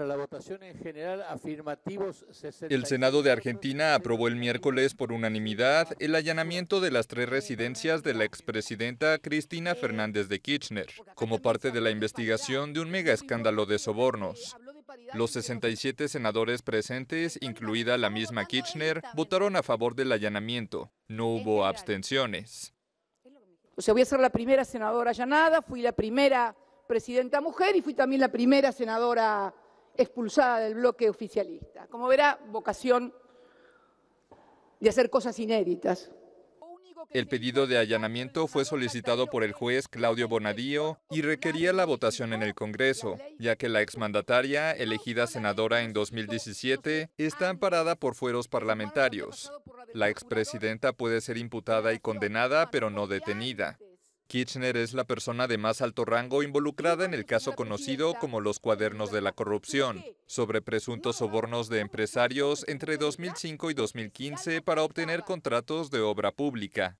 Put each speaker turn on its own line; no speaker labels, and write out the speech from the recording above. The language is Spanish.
la votación en general, afirmativos El Senado de Argentina aprobó el miércoles por unanimidad el allanamiento de las tres residencias de la expresidenta Cristina Fernández de Kirchner, como parte de la investigación de un mega escándalo de sobornos. Los 67 senadores presentes, incluida la misma Kirchner, votaron a favor del allanamiento. No hubo abstenciones.
O sea, voy a ser la primera senadora allanada, fui la primera presidenta mujer y fui también la primera senadora expulsada del bloque oficialista. Como verá, vocación de hacer cosas inéditas.
El pedido de allanamiento fue solicitado por el juez Claudio Bonadío y requería la votación en el Congreso, ya que la exmandataria, elegida senadora en 2017, está amparada por fueros parlamentarios. La expresidenta puede ser imputada y condenada, pero no detenida. Kirchner es la persona de más alto rango involucrada en el caso conocido como los cuadernos de la corrupción, sobre presuntos sobornos de empresarios entre 2005 y 2015 para obtener contratos de obra pública.